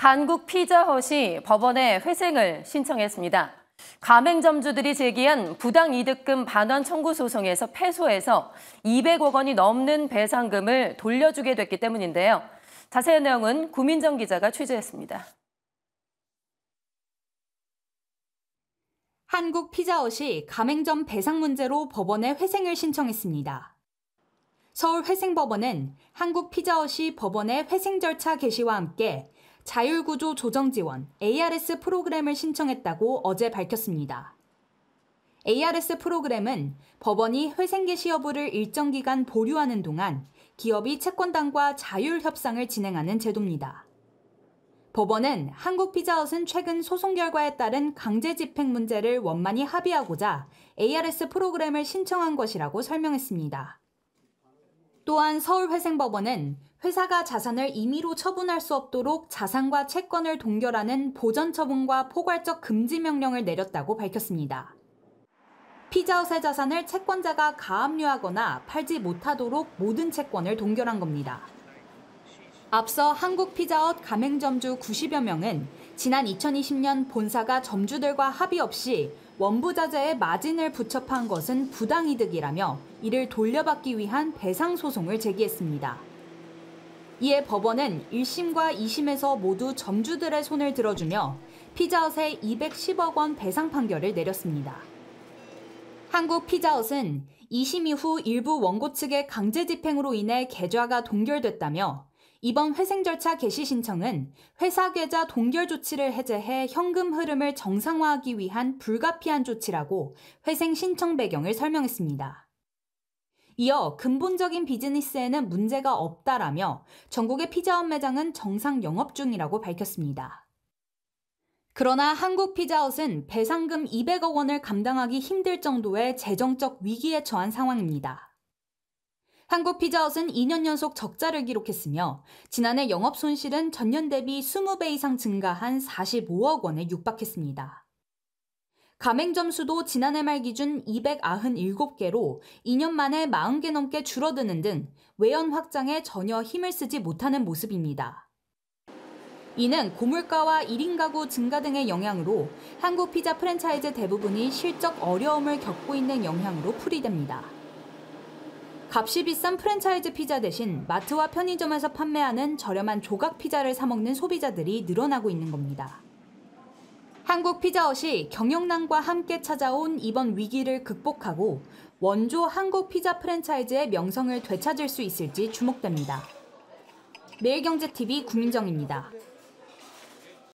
한국 피자헛이 법원에 회생을 신청했습니다. 가맹점주들이 제기한 부당 이득금 반환 청구 소송에서 패소해서 200억 원이 넘는 배상금을 돌려주게 됐기 때문인데요. 자세한 내용은 구민정 기자가 취재했습니다. 한국 피자헛이 가맹점 배상 문제로 법원에 회생을 신청했습니다. 서울회생법원은 한국 피자헛이 법원에 회생 절차 개시와 함께 자율구조 조정 지원 ARS 프로그램을 신청했다고 어제 밝혔습니다. ARS 프로그램은 법원이 회생개시 여부를 일정 기간 보류하는 동안 기업이 채권당과 자율 협상을 진행하는 제도입니다. 법원은 한국피자헛은 최근 소송 결과에 따른 강제 집행 문제를 원만히 합의하고자 ARS 프로그램을 신청한 것이라고 설명했습니다. 또한 서울회생법원은 회사가 자산을 임의로 처분할 수 없도록 자산과 채권을 동결하는 보전 처분과 포괄적 금지 명령을 내렸다고 밝혔습니다. 피자헛의 자산을 채권자가 가압류하거나 팔지 못하도록 모든 채권을 동결한 겁니다. 앞서 한국피자헛 가맹점주 90여 명은 지난 2020년 본사가 점주들과 합의 없이 원부자재에 마진을 부첩한 것은 부당이득이라며 이를 돌려받기 위한 배상 소송을 제기했습니다. 이에 법원은 1심과 2심에서 모두 점주들의 손을 들어주며 피자헛에 210억 원 배상 판결을 내렸습니다. 한국 피자헛은 2심 이후 일부 원고 측의 강제 집행으로 인해 계좌가 동결됐다며 이번 회생 절차 개시 신청은 회사 계좌 동결 조치를 해제해 현금 흐름을 정상화하기 위한 불가피한 조치라고 회생 신청 배경을 설명했습니다. 이어 근본적인 비즈니스에는 문제가 없다라며 전국의 피자헛 매장은 정상 영업 중이라고 밝혔습니다. 그러나 한국 피자헛은 배상금 200억 원을 감당하기 힘들 정도의 재정적 위기에 처한 상황입니다. 한국 피자헛은 2년 연속 적자를 기록했으며 지난해 영업 손실은 전년 대비 20배 이상 증가한 45억 원에 육박했습니다. 가맹점 수도 지난해 말 기준 297개로 2년 만에 40개 넘게 줄어드는 등 외연 확장에 전혀 힘을 쓰지 못하는 모습입니다. 이는 고물가와 1인 가구 증가 등의 영향으로 한국 피자 프랜차이즈 대부분이 실적 어려움을 겪고 있는 영향으로 풀이됩니다. 값이 비싼 프랜차이즈 피자 대신 마트와 편의점에서 판매하는 저렴한 조각 피자를 사먹는 소비자들이 늘어나고 있는 겁니다. 한국 피자헛이 경영난과 함께 찾아온 이번 위기를 극복하고 원조 한국 피자 프랜차이즈의 명성을 되찾을 수 있을지 주목됩니다. 매일경제TV 구민정입니다.